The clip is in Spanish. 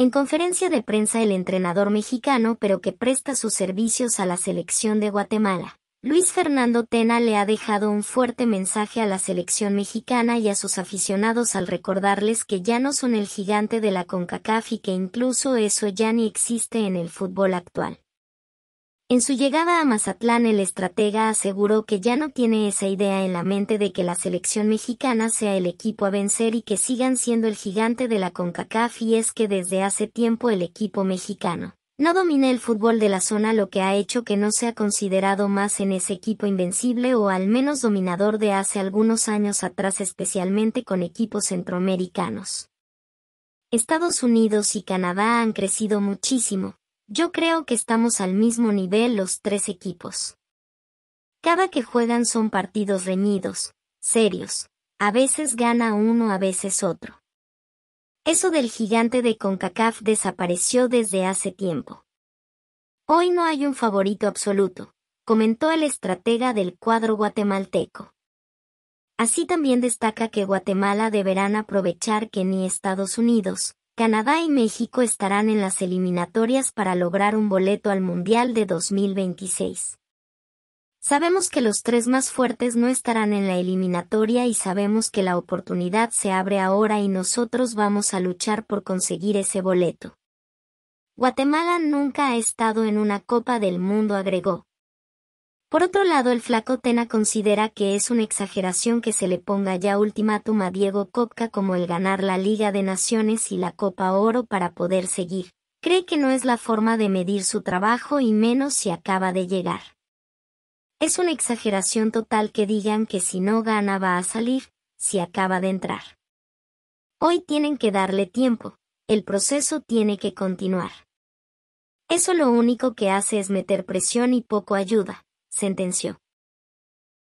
En conferencia de prensa el entrenador mexicano pero que presta sus servicios a la selección de Guatemala, Luis Fernando Tena le ha dejado un fuerte mensaje a la selección mexicana y a sus aficionados al recordarles que ya no son el gigante de la CONCACAF y que incluso eso ya ni existe en el fútbol actual. En su llegada a Mazatlán el estratega aseguró que ya no tiene esa idea en la mente de que la selección mexicana sea el equipo a vencer y que sigan siendo el gigante de la CONCACAF y es que desde hace tiempo el equipo mexicano no domina el fútbol de la zona lo que ha hecho que no sea considerado más en ese equipo invencible o al menos dominador de hace algunos años atrás especialmente con equipos centroamericanos. Estados Unidos y Canadá han crecido muchísimo, yo creo que estamos al mismo nivel los tres equipos. Cada que juegan son partidos reñidos, serios. A veces gana uno, a veces otro. Eso del gigante de CONCACAF desapareció desde hace tiempo. Hoy no hay un favorito absoluto, comentó el estratega del cuadro guatemalteco. Así también destaca que Guatemala deberán aprovechar que ni Estados Unidos, Canadá y México estarán en las eliminatorias para lograr un boleto al Mundial de 2026. Sabemos que los tres más fuertes no estarán en la eliminatoria y sabemos que la oportunidad se abre ahora y nosotros vamos a luchar por conseguir ese boleto. Guatemala nunca ha estado en una Copa del Mundo, agregó. Por otro lado, el flaco Tena considera que es una exageración que se le ponga ya ultimátum a Diego Kopka como el ganar la Liga de Naciones y la Copa Oro para poder seguir. Cree que no es la forma de medir su trabajo y menos si acaba de llegar. Es una exageración total que digan que si no gana va a salir, si acaba de entrar. Hoy tienen que darle tiempo, el proceso tiene que continuar. Eso lo único que hace es meter presión y poco ayuda sentenció